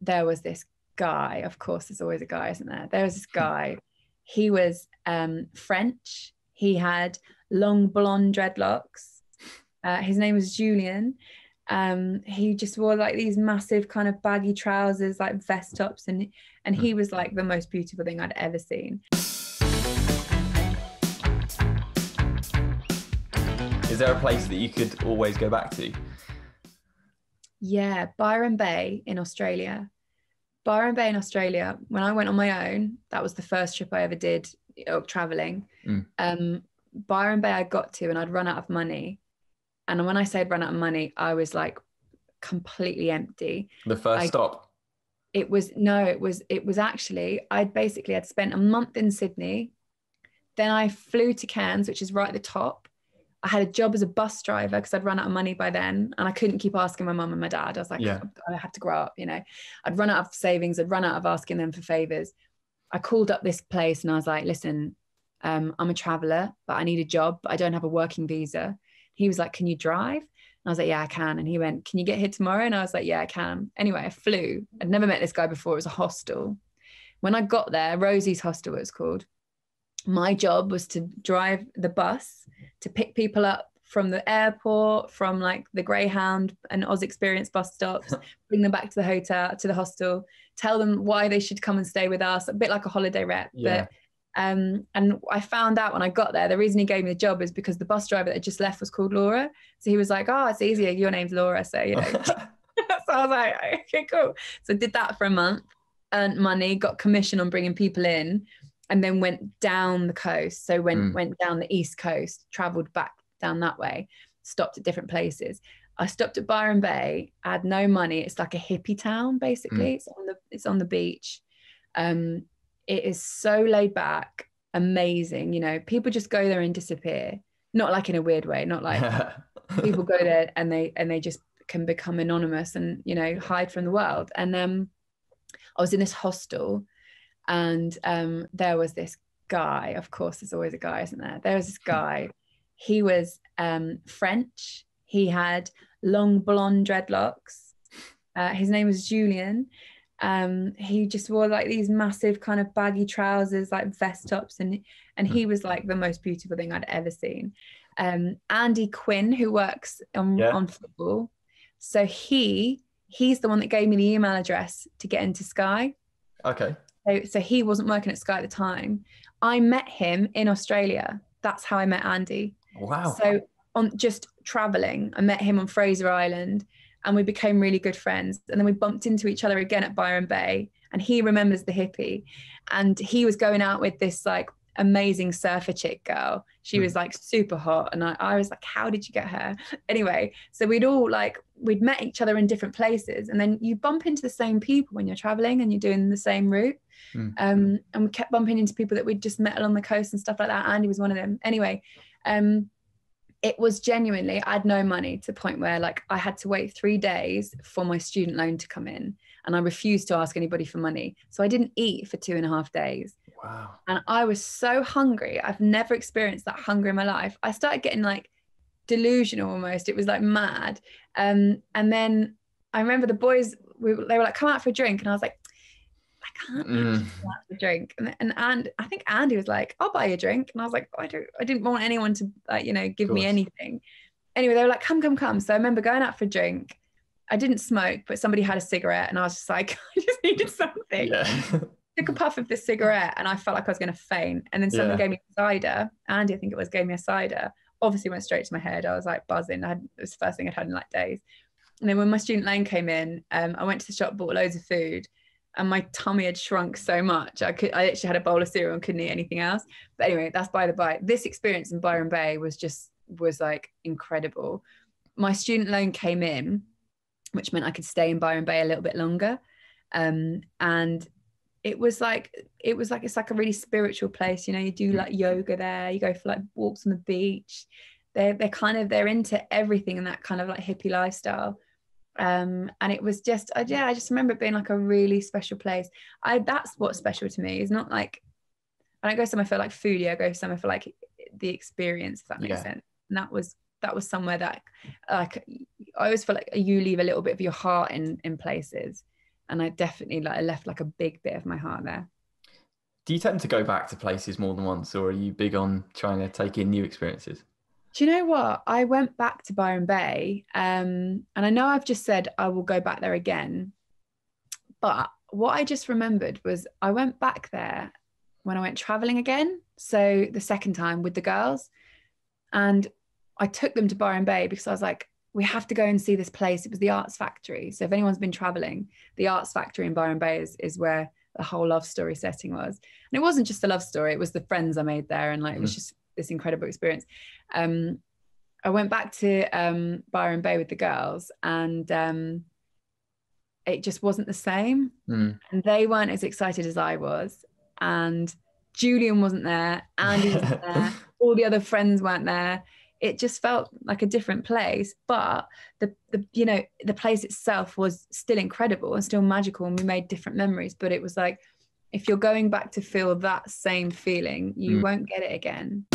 there was this guy. Of course, there's always a guy, isn't there? There was this hmm. guy. He was um, French. He had long blonde dreadlocks. Uh, his name was Julian. Um, he just wore like these massive kind of baggy trousers, like vest tops, and and he hmm. was like the most beautiful thing I'd ever seen. Is there a place that you could always go back to? Yeah, Byron Bay in Australia. Byron Bay in Australia. When I went on my own, that was the first trip I ever did uh, traveling. Mm. Um, Byron Bay, I got to, and I'd run out of money. And when I said run out of money, I was like completely empty. The first I, stop. It was no, it was it was actually I'd basically would spent a month in Sydney, then I flew to Cairns, which is right at the top, I had a job as a bus driver because I'd run out of money by then and I couldn't keep asking my mum and my dad. I was like, yeah. Oh, I had to grow up, you know. I'd run out of savings, I'd run out of asking them for favors. I called up this place and I was like, listen, um, I'm a traveler, but I need a job. I don't have a working visa. He was like, can you drive? And I was like, yeah, I can. And he went, can you get here tomorrow? And I was like, yeah, I can. Anyway, I flew. I'd never met this guy before. It was a hostel. When I got there, Rosie's hostel, it was called. My job was to drive the bus to pick people up from the airport, from like the Greyhound and Oz Experience bus stops, bring them back to the hotel, to the hostel, tell them why they should come and stay with us, a bit like a holiday rep. Yeah. But um, and I found out when I got there, the reason he gave me the job is because the bus driver that just left was called Laura. So he was like, Oh, it's easier, your name's Laura. So you know. so I was like, okay, cool. So I did that for a month, earned money, got commission on bringing people in and then went down the coast. So went mm. went down the east coast, travelled back down that way, stopped at different places. I stopped at Byron Bay. I had no money. It's like a hippie town, basically. Mm. It's on the it's on the beach. Um, it is so laid back, amazing. You know, people just go there and disappear. Not like in a weird way. Not like people go there and they and they just can become anonymous and you know hide from the world. And um, I was in this hostel and um, there was this guy, of course, there's always a guy, isn't there? There was this hmm. guy. He was um, French. He had long blonde dreadlocks. Uh, his name was Julian. Um, he just wore like these massive kind of baggy trousers, like vest tops, and and he hmm. was like the most beautiful thing I'd ever seen. Um, Andy Quinn, who works on, yeah. on football, so he he's the one that gave me the email address to get into Sky. Okay. So, so he wasn't working at Sky at the time. I met him in Australia. That's how I met Andy. Wow. So on just traveling, I met him on Fraser Island and we became really good friends. And then we bumped into each other again at Byron Bay. And he remembers the hippie. And he was going out with this like amazing surfer chick girl. She mm. was like super hot. And I, I was like, how did you get her? Anyway, so we'd all like, we'd met each other in different places. And then you bump into the same people when you're traveling and you're doing the same route. Mm. Um, and we kept bumping into people that we'd just met along the coast and stuff like that. Andy was one of them. Anyway, um, it was genuinely, I had no money to the point where like I had to wait three days for my student loan to come in. And I refused to ask anybody for money. So I didn't eat for two and a half days. Wow. And I was so hungry. I've never experienced that hunger in my life. I started getting like delusional almost. It was like mad. Um, and then I remember the boys, we, they were like, come out for a drink. And I was like, I can't mm. come out for a drink. And, and, and I think Andy was like, I'll buy you a drink. And I was like, oh, I don't, I didn't want anyone to like, you know, give me anything. Anyway, they were like, come, come, come. So I remember going out for a drink. I didn't smoke, but somebody had a cigarette and I was just like, I just needed something. Yeah. took a puff of this cigarette and I felt like I was going to faint. And then someone yeah. gave me a cider. Andy, I think it was, gave me a cider. Obviously went straight to my head. I was like buzzing. I had, it was the first thing I'd had in like days. And then when my student loan came in, um, I went to the shop, bought loads of food, and my tummy had shrunk so much. I could, I actually had a bowl of cereal and couldn't eat anything else. But anyway, that's by the by. This experience in Byron Bay was just was like incredible. My student loan came in, which meant I could stay in Byron Bay a little bit longer. Um, and it was like it was like it's like a really spiritual place you know you do mm. like yoga there you go for like walks on the beach they're, they're kind of they're into everything in that kind of like hippie lifestyle um and it was just I, yeah i just remember it being like a really special place i that's what's special to me it's not like i don't go somewhere for like foodie i go somewhere for like the experience if that makes yeah. sense and that was that was somewhere that like i always feel like you leave a little bit of your heart in in places and I definitely like I left like a big bit of my heart there. Do you tend to go back to places more than once, or are you big on trying to take in new experiences? Do you know what? I went back to Byron Bay, um, and I know I've just said I will go back there again, but what I just remembered was I went back there when I went traveling again. So the second time with the girls, and I took them to Byron Bay because I was like, we have to go and see this place. It was the Arts Factory. So if anyone's been traveling, the Arts Factory in Byron Bay is, is where the whole love story setting was. And it wasn't just the love story, it was the friends I made there. And like, it was mm. just this incredible experience. Um, I went back to um, Byron Bay with the girls and um, it just wasn't the same. Mm. And they weren't as excited as I was. And Julian wasn't there, Andy wasn't there, all the other friends weren't there it just felt like a different place but the, the you know the place itself was still incredible and still magical and we made different memories but it was like if you're going back to feel that same feeling you mm. won't get it again